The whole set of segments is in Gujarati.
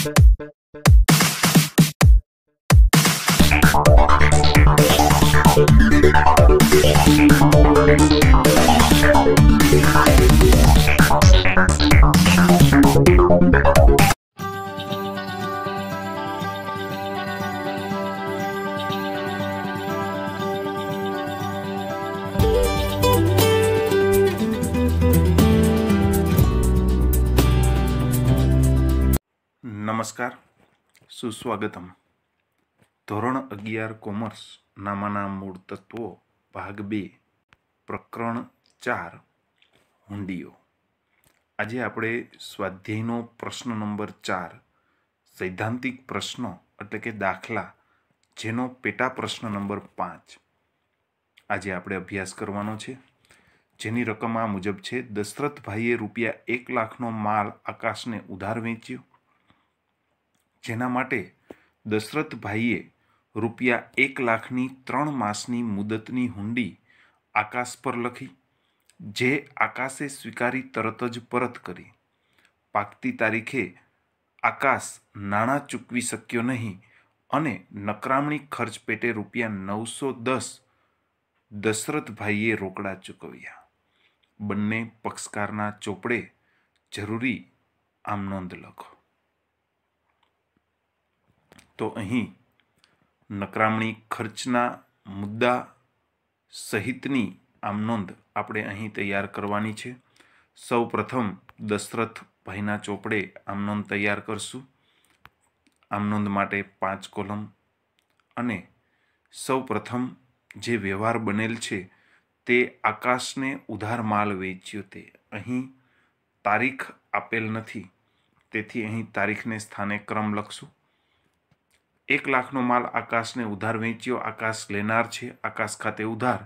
Thank you. નમસ્કાર સુસ્વાગતમ ધોરણ અગિયાર કોમર્સ નામાના મૂળ તત્વો ભાગ બે પ્રકરણ ચાર હુંડીઓ આજે આપણે સ્વાધ્યાયનો પ્રશ્ન નંબર ચાર સૈદ્ધાંતિક પ્રશ્નો એટલે કે દાખલા જેનો પેટા પ્રશ્ન નંબર પાંચ આજે આપણે અભ્યાસ કરવાનો છે જેની રકમ આ મુજબ છે દશરથભાઈએ રૂપિયા એક લાખનો માલ આકાશને ઉધાર વેચ્યો જેના માટે દશરથભાઈએ રૂપિયા એક લાખની ત્રણ માસની મુદતની હુંડી આકાશ પર લખી જે આકાશે સ્વીકારી તરત જ પરત કરી પાકતી તારીખે આકાશ નાણાં ચૂકવી શક્યો નહીં અને નકરામણી ખર્ચ પેટે રૂપિયા નવસો દસ દશરથભાઈએ રોકડા ચૂકવ્યા બંને પક્ષકારના ચોપડે જરૂરી આમ નોંધ લખો તો અહીં નકરામણી ખર્ચના મુદ્દા સહિતની આમ નોંધ આપણે અહીં તૈયાર કરવાની છે સૌ પ્રથમ દશરથ ભાઈના ચોપડે આમ નોંધ તૈયાર કરશું આમ નોંધ માટે પાંચ કોલમ અને સૌ પ્રથમ જે વ્યવહાર બનેલ છે તે આકાશને ઉધાર માલ વેચ્યો તે અહીં તારીખ આપેલ નથી તેથી અહીં તારીખને સ્થાને ક્રમ લખશું એક લાખનો માલ આકાશને ઉધાર વેચ્યો આકાશ લેનાર છે આકાશ ખાતે ઉધાર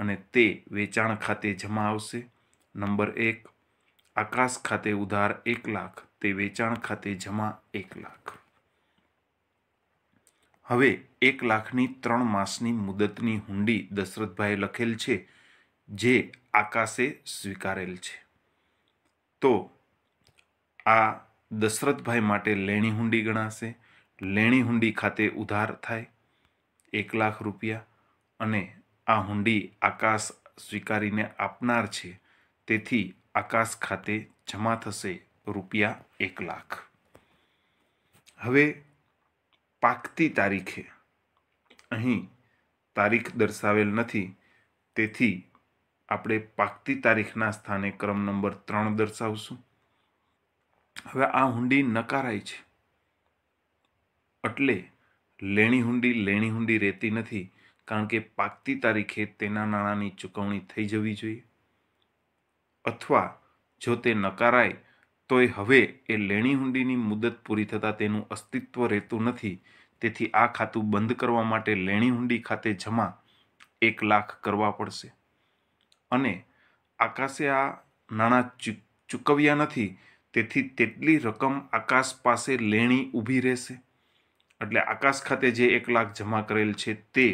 અને તે વેચાણ ખાતે જમા આવશે નંબર એક આકાશ ખાતે ઉધાર એક લાખ તે વેચાણ ખાતે જમા એક લાખ હવે એક લાખની ત્રણ માસની મુદતની હુંડી દશરથભાઈએ લખેલ છે જે આકાશે સ્વીકારેલ છે તો આ દશરથભાઈ માટે લેણી હુંડી ગણાશે લેણી હુંડી ખાતે ઉધાર થાય એક લાખ રૂપિયા અને આ હુંડી આકાશ સ્વીકારીને આપનાર છે તેથી આકાશ ખાતે જમા થશે રૂપિયા એક લાખ હવે પાકતી તારીખે અહીં તારીખ દર્શાવેલ નથી તેથી આપણે પાકતી તારીખના સ્થાને ક્રમ નંબર ત્રણ દર્શાવશું હવે આ હુંડી નકારાય છે એટલે લેણી હુંડી લેણી હુંડી રહેતી નથી કારણ કે પાકતી તારીખે તેના નાણાંની ચૂકવણી થઈ જવી જોઈએ અથવા જો તે નકારાય તોય હવે એ લેણી હુંડીની મુદત પૂરી થતાં તેનું અસ્તિત્વ રહેતું નથી તેથી આ ખાતું બંધ કરવા માટે લેણી હુંડી ખાતે જમા એક લાખ કરવા પડશે અને આકાશે આ નાણાં ચૂકવ્યા નથી તેથી તેટલી રકમ આકાશ પાસે લેણી ઊભી રહેશે એટલે આકાશ ખાતે જે એક લાખ જમા કરેલ છે તે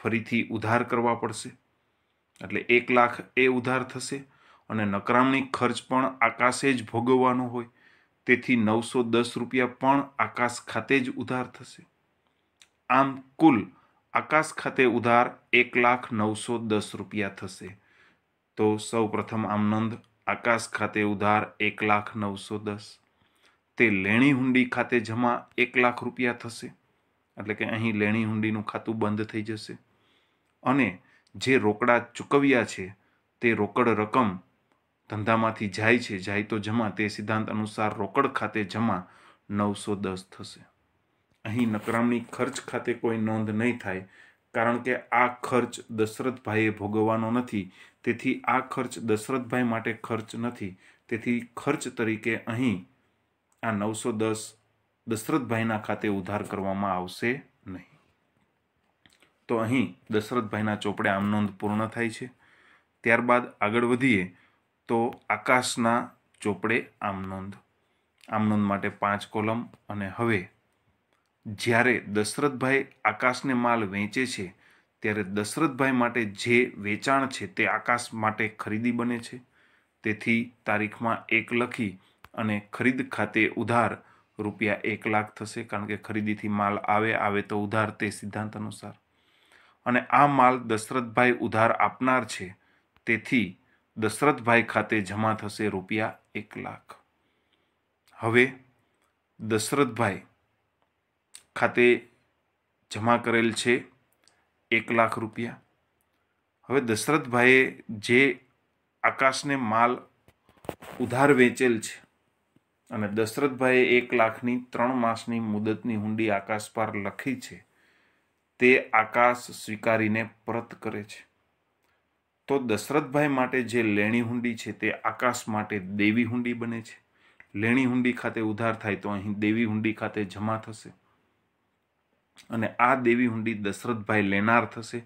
ફરીથી ઉધાર કરવા પડશે એટલે એક લાખ એ ઉધાર થશે અને નકરામણી ખર્ચ પણ આકાશે જ ભોગવવાનો હોય તેથી નવસો દસ રૂપિયા પણ આકાશ ખાતે જ ઉધાર થશે આમ કુલ આકાશ ખાતે ઉધાર એક લાખ નવસો દસ રૂપિયા થશે તો સૌ પ્રથમ આમ નોંધ આકાશ ખાતે ઉધાર એક લાખ નવસો દસ તે લેણી હુંડી ખાતે જમા એક લાખ રૂપિયા થશે એટલે કે અહીં લેણી હુંડીનું ખાતું બંધ થઈ જશે અને જે રોકડા ચૂકવ્યા છે તે રોકડ રકમ ધંધામાંથી જાય છે જાય તો જમા તે સિદ્ધાંત અનુસાર રોકડ ખાતે જમા નવસો દસ થશે અહીં નકરામણી ખર્ચ ખાતે કોઈ નોંધ નહીં થાય કારણ કે આ ખર્ચ દશરથભાઈએ ભોગવવાનો નથી તેથી આ ખર્ચ દશરથભાઈ માટે ખર્ચ નથી તેથી ખર્ચ તરીકે અહીં આ નવસો દસ દશરથભાઈના ખાતે ઉધાર કરવામાં આવશે નહીં તો અહીં દશરથભાઈના ચોપડે આમ નોંધ પૂર્ણ થાય છે ત્યારબાદ આગળ વધીએ તો આકાશના ચોપડે આમ નોંધ આમ નોંધ માટે પાંચ કોલમ અને હવે જ્યારે દશરથભાઈ આકાશને માલ વેચે છે ત્યારે દશરથભાઈ માટે જે વેચાણ છે તે આકાશ માટે ખરીદી બને છે તેથી તારીખમાં એક લખી અને ખરીદ ખાતે ઉધાર રૂપિયા એક લાખ થશે કારણ કે ખરીદીથી માલ આવે આવે તો ઉધાર તે સિદ્ધાંત અનુસાર અને આ માલ દશરથભાઈ ઉધાર આપનાર છે તેથી દશરથભાઈ ખાતે જમા થશે રૂપિયા એક લાખ હવે દશરથભાઈ ખાતે જમા કરેલ છે એક લાખ રૂપિયા હવે દશરથભાઈએ જે આકાશને માલ ઉધાર વેચેલ છે અને દશરથભાઈએ એક લાખની ત્રણ માસની મુદતની હુંડી આકાશ પર લખી છે તે આકાશ સ્વીકારીને પરત કરે છે તો દશરથભાઈ માટે જે લેણી હુંડી છે તે આકાશ માટે દેવી હુંડી બને છે લેણી હુંડી ખાતે ઉધાર થાય તો અહીં દેવી હુંડી ખાતે જમા થશે અને આ દેવી હુંડી દશરથભાઈ લેનાર થશે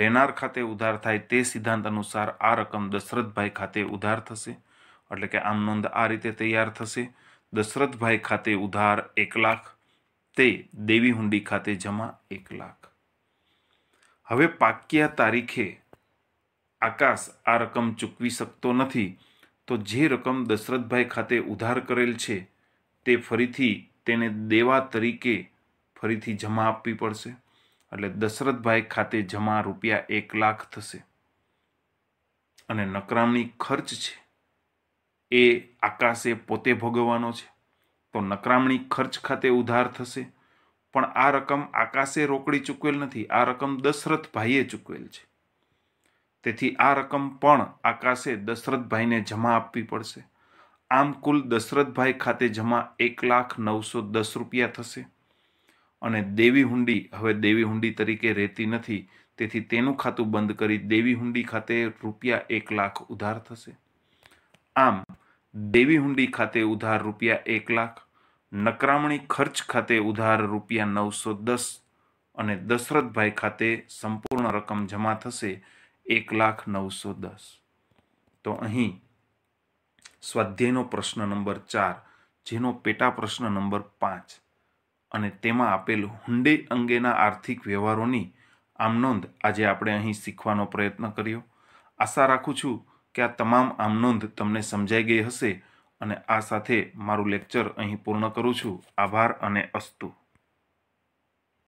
લેનાર ખાતે ઉધાર થાય તે સિદ્ધાંત અનુસાર આ રકમ દશરથભાઈ ખાતે ઉધાર થશે એટલે કે આનંદ આ રીતે તૈયાર થશે દશરથભાઈ ખાતે ઉધાર એક લાખ તે દેવી હુંડી ખાતે જમા એક લાખ હવે પાક્યા તારીખે આકાશ આ રકમ ચૂકવી શકતો નથી તો જે રકમ દશરથભાઈ ખાતે ઉધાર કરેલ છે તે ફરીથી તેને દેવા તરીકે ફરીથી જમા આપવી પડશે એટલે દશરથભાઈ ખાતે જમા રૂપિયા એક લાખ થશે અને નકરામણી ખર્ચ છે એ આકાશે પોતે ભોગવવાનો છે તો નકરામણી ખર્ચ ખાતે ઉધાર થશે પણ આ રકમ આકાશે રોકડી ચૂકવેલ નથી આ રકમ દશરથભાઈએ ચૂકવેલ છે તેથી આ રકમ પણ આકાશે દશરથભાઈને જમા આપવી પડશે આમ કુલ દશરથભાઈ ખાતે જમા એક લાખ નવસો દસ રૂપિયા થશે અને દેવી હુંડી હવે દેવી હુંડી તરીકે રહેતી નથી તેથી તેનું ખાતું બંધ કરી દેવી હુંડી ખાતે રૂપિયા એક લાખ ઉધાર થશે આમ દેવીહુંડી ખાતે ઉધાર રૂપિયા એક લાખ નકરામણી ખર્ચ ખાતે ઉધાર રૂપિયા નવસો દસ અને દશરથભાઈ ખાતે સંપૂર્ણ રકમ જમા થશે એક લાખ નવસો દસ તો અહીં સ્વાધ્યાયનો પ્રશ્ન નંબર ચાર જેનો પેટા પ્રશ્ન નંબર પાંચ અને તેમાં આપેલ હુંડે અંગેના આર્થિક વ્યવહારોની આમ નોંધ આજે આપણે અહીં શીખવાનો પ્રયત્ન કર્યો આશા રાખું છું કે આ તમામ નોંધ તમને સમજાઈ ગઈ હશે અને આ સાથે મારું લેક્ચર અહીં પૂર્ણ કરું છું આભાર અને અસ્તુ